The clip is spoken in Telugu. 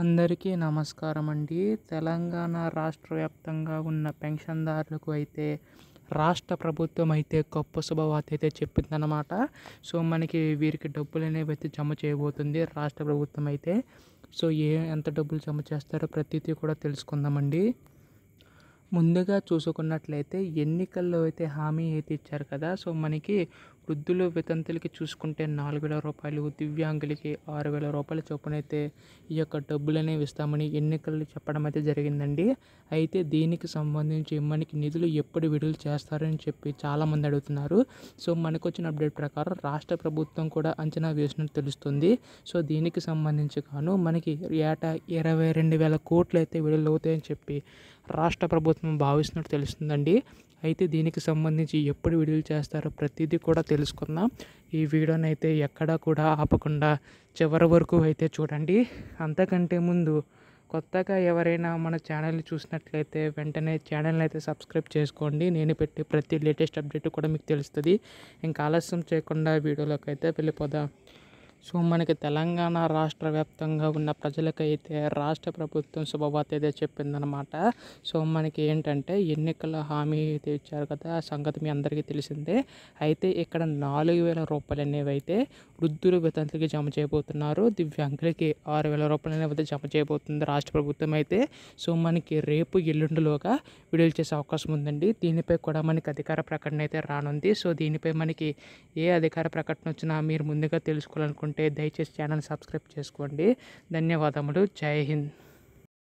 అందరికీ నమస్కారం అండి తెలంగాణ రాష్ట్ర వ్యాప్తంగా ఉన్న పెన్షన్దారులకు అయితే రాష్ట్ర ప్రభుత్వం అయితే గొప్ప శుభవార్త అయితే చెప్పిందనమాట సో మనకి వీరికి డబ్బులు అనేవి అయితే జమ చేయబోతుంది రాష్ట్ర ప్రభుత్వం అయితే సో ఏ ఎంత డబ్బులు జమ చేస్తారో ప్రతిదీ కూడా తెలుసుకుందామండి ముందుగా చూసుకున్నట్లయితే ఎన్నికల్లో అయితే హామీ అయితే ఇచ్చారు కదా సో మనకి వృద్ధులు వితంతులకి చూసుకుంటే నాలుగు వేల రూపాయలు దివ్యాంగులకి ఆరు వేల రూపాయల చొప్పునైతే ఈ యొక్క డబ్బులు అనేవి ఇస్తామని ఎన్నికలు చెప్పడం అయితే జరిగిందండి అయితే దీనికి సంబంధించి మనకి నిధులు ఎప్పుడు విడుదల చేస్తారని చెప్పి చాలామంది అడుగుతున్నారు సో మనకు వచ్చిన అప్డేట్ ప్రకారం రాష్ట్ర ప్రభుత్వం కూడా అంచనా వేసినట్టు తెలుస్తుంది సో దీనికి సంబంధించి గాను మనకి ఏటా ఇరవై రెండు వేల కోట్లు అయితే విడుదల అవుతాయని చెప్పి రాష్ట్ర ప్రభుత్వం భావిస్తున్నట్టు తెలుస్తుందండి అయితే దీనికి సంబంధించి ఎప్పుడు విడుదల చేస్తారో ప్రతిదీ కూడా తెలుసుకుందాం ఈ వీడియోనైతే ఎక్కడా కూడా ఆపకుండా చివరి వరకు అయితే చూడండి అంతకంటే ముందు కొత్తగా ఎవరైనా మన ఛానల్ చూసినట్లయితే వెంటనే ఛానల్ని అయితే సబ్స్క్రైబ్ చేసుకోండి నేను పెట్టే ప్రతి లేటెస్ట్ అప్డేట్ కూడా మీకు తెలుస్తుంది ఇంకా ఆలస్యం చేయకుండా వీడియోలోకి అయితే వెళ్ళిపోదాం సో మనకి తెలంగాణ రాష్ట్ర వ్యాప్తంగా ఉన్న ప్రజలకైతే రాష్ట్ర ప్రభుత్వం శుభవార్త అయితే చెప్పిందనమాట సో మనకి ఏంటంటే ఎన్నికల హామీ అయితే ఇచ్చారు కదా ఆ సంగతి మీ అందరికీ తెలిసిందే అయితే ఇక్కడ నాలుగు వేల రూపాయలు అనేవి అయితే వృద్ధులు వితంతులకి జమ చేయబోతున్నారు దివ్యాంగులకి ఆరు వేల రూపాయలు అనేవి అయితే జమ చేయబోతుంది రాష్ట్ర ప్రభుత్వం అయితే సో మనకి రేపు ఎల్లుండిలోగా విడుదల చేసే అవకాశం ఉందండి దీనిపై కూడా మనకి అధికార ప్రకటన అయితే రానుంది సో దీనిపై మనకి ఏ అధికార ప్రకటన వచ్చినా మీరు ముందుగా తెలుసుకోవాలనుకుంటున్నారు అనుకుంటే దయచేసి ఛానల్ సబ్స్క్రైబ్ చేసుకోండి ధన్యవాదములు జై హింద్